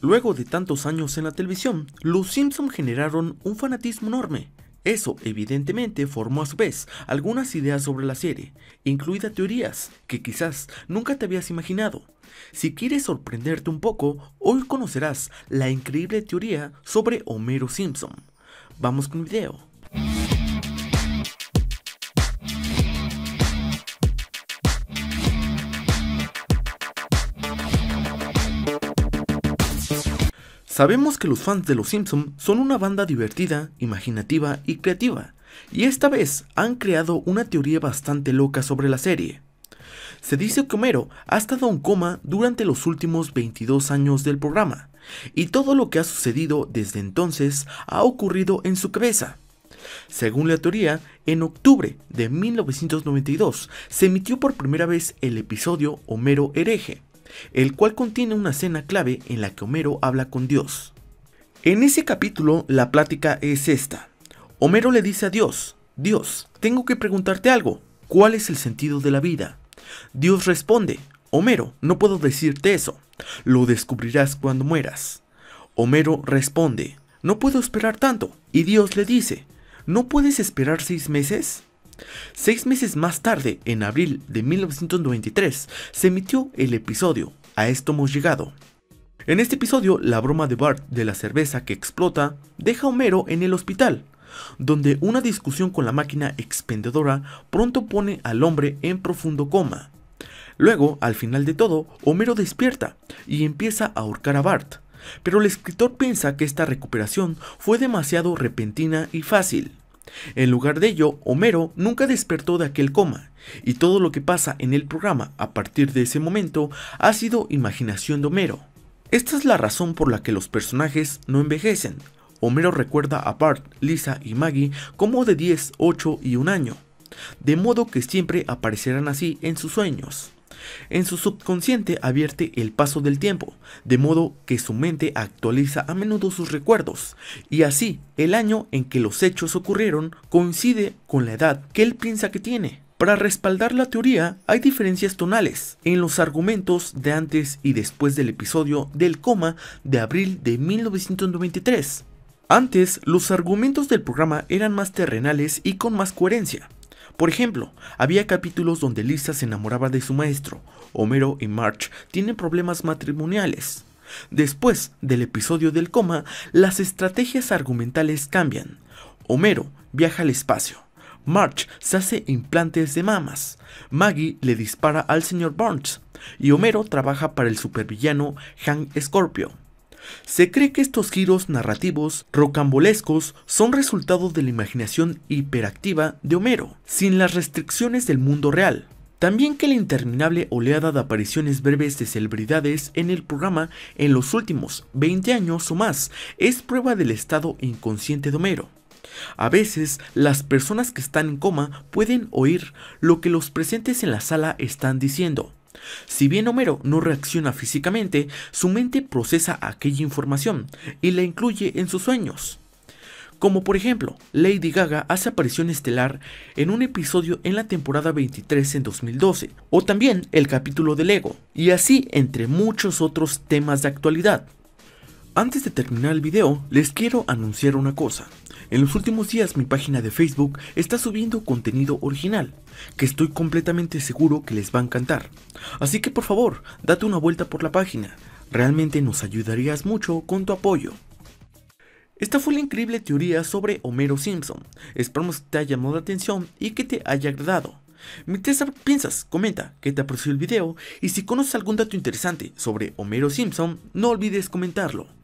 Luego de tantos años en la televisión, los Simpson generaron un fanatismo enorme. Eso evidentemente formó a su vez algunas ideas sobre la serie, incluidas teorías que quizás nunca te habías imaginado. Si quieres sorprenderte un poco, hoy conocerás la increíble teoría sobre Homero Simpson. Vamos con el video. Sabemos que los fans de Los Simpson son una banda divertida, imaginativa y creativa, y esta vez han creado una teoría bastante loca sobre la serie. Se dice que Homero ha estado en coma durante los últimos 22 años del programa, y todo lo que ha sucedido desde entonces ha ocurrido en su cabeza. Según la teoría, en octubre de 1992 se emitió por primera vez el episodio Homero hereje, el cual contiene una escena clave en la que Homero habla con Dios. En ese capítulo la plática es esta. Homero le dice a Dios, Dios, tengo que preguntarte algo, ¿cuál es el sentido de la vida? Dios responde, Homero, no puedo decirte eso, lo descubrirás cuando mueras. Homero responde, no puedo esperar tanto, y Dios le dice, ¿no puedes esperar seis meses? Seis meses más tarde, en abril de 1993, se emitió el episodio A esto hemos llegado. En este episodio, la broma de Bart de la cerveza que explota deja a Homero en el hospital, donde una discusión con la máquina expendedora pronto pone al hombre en profundo coma. Luego, al final de todo, Homero despierta y empieza a ahorcar a Bart, pero el escritor piensa que esta recuperación fue demasiado repentina y fácil. En lugar de ello, Homero nunca despertó de aquel coma, y todo lo que pasa en el programa a partir de ese momento ha sido imaginación de Homero. Esta es la razón por la que los personajes no envejecen. Homero recuerda a Bart, Lisa y Maggie como de 10, 8 y un año, de modo que siempre aparecerán así en sus sueños. En su subconsciente advierte el paso del tiempo, de modo que su mente actualiza a menudo sus recuerdos, y así el año en que los hechos ocurrieron coincide con la edad que él piensa que tiene. Para respaldar la teoría, hay diferencias tonales en los argumentos de antes y después del episodio del coma de abril de 1993. Antes, los argumentos del programa eran más terrenales y con más coherencia. Por ejemplo, había capítulos donde Lisa se enamoraba de su maestro, Homero y March tienen problemas matrimoniales. Después del episodio del coma, las estrategias argumentales cambian. Homero viaja al espacio. March se hace implantes de mamas. Maggie le dispara al señor Burns. Y Homero trabaja para el supervillano Hank Scorpio. Se cree que estos giros narrativos rocambolescos son resultado de la imaginación hiperactiva de Homero, sin las restricciones del mundo real. También que la interminable oleada de apariciones breves de celebridades en el programa en los últimos 20 años o más es prueba del estado inconsciente de Homero. A veces, las personas que están en coma pueden oír lo que los presentes en la sala están diciendo, si bien Homero no reacciona físicamente, su mente procesa aquella información y la incluye en sus sueños. Como por ejemplo, Lady Gaga hace aparición estelar en un episodio en la temporada 23 en 2012, o también el capítulo del ego, y así entre muchos otros temas de actualidad. Antes de terminar el video, les quiero anunciar una cosa. En los últimos días mi página de Facebook está subiendo contenido original, que estoy completamente seguro que les va a encantar. Así que por favor, date una vuelta por la página, realmente nos ayudarías mucho con tu apoyo. Esta fue la increíble teoría sobre Homero Simpson, esperamos que te haya llamado la atención y que te haya agradado. Mientras piensas, comenta que te apreció el video y si conoces algún dato interesante sobre Homero Simpson, no olvides comentarlo.